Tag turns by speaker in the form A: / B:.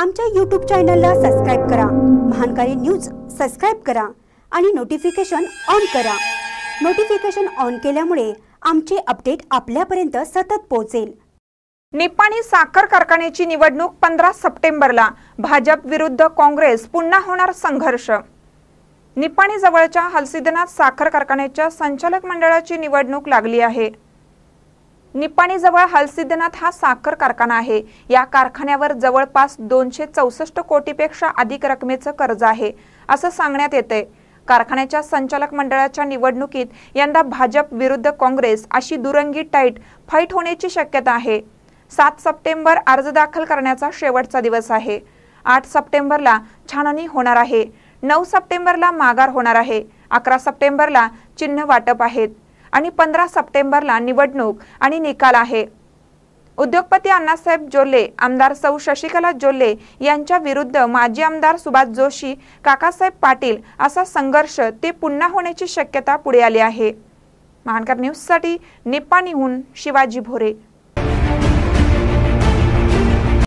A: आमच्या यूट्यूब चॅनलला सबस्क्राईब करा महानकारी न्यूज सबस्क्राईब करा आणि नोटिफिकेशन ऑन करा नोटिफिकेशन ऑन केल्यामुळे आमचे अपडेट आपल्यापर्यंत सतत पोहोचेल निपाणी साखर कारखान्याची निवडणूक पंधरा
B: सप्टेंबरला भाजप विरुद्ध काँग्रेस पुन्हा होणार संघर्ष निपाणी जवळच्या हलसिदनाथ साखर कारखान्याच्या संचालक मंडळाची निवडणूक लागली आहे निपाणीजवळ हलसिद्धनाथ हा साखर कारखाना आहे या कारखान्यावर जवळपास दोनशे चौसष्ट कोटीपेक्षा अधिक रकमेचं कर्ज आहे असं सांगण्यात येते कारखान्याच्या संचालक मंडळाच्या निवडणुकीत यंदा भाजप विरुद्ध काँग्रेस अशी दुरंगी टाईट फाईट होण्याची शक्यता आहे सात सप्टेंबर अर्ज दाखल करण्याचा शेवटचा दिवस आहे आठ सप्टेंबरला छाननी होणार आहे नऊ सप्टेंबरला माघार होणार आहे अकरा सप्टेंबरला चिन्ह वाटप आहेत आणि पंधरा सप्टेंबरला निवडणूक आणि निकाल आहे उद्योगपती अण्णासाहेब जोल्ले आमदार सौ शशिकला जोल्ले यांच्या विरुद्ध माजी आमदार सुभाष जोशी काकासाहेब पाटील असा संघर्ष ते पुन्हा होण्याची शक्यता पुढे आली आहे महानकर न्यूजसाठी निप्पाणीहून शिवाजी भोरे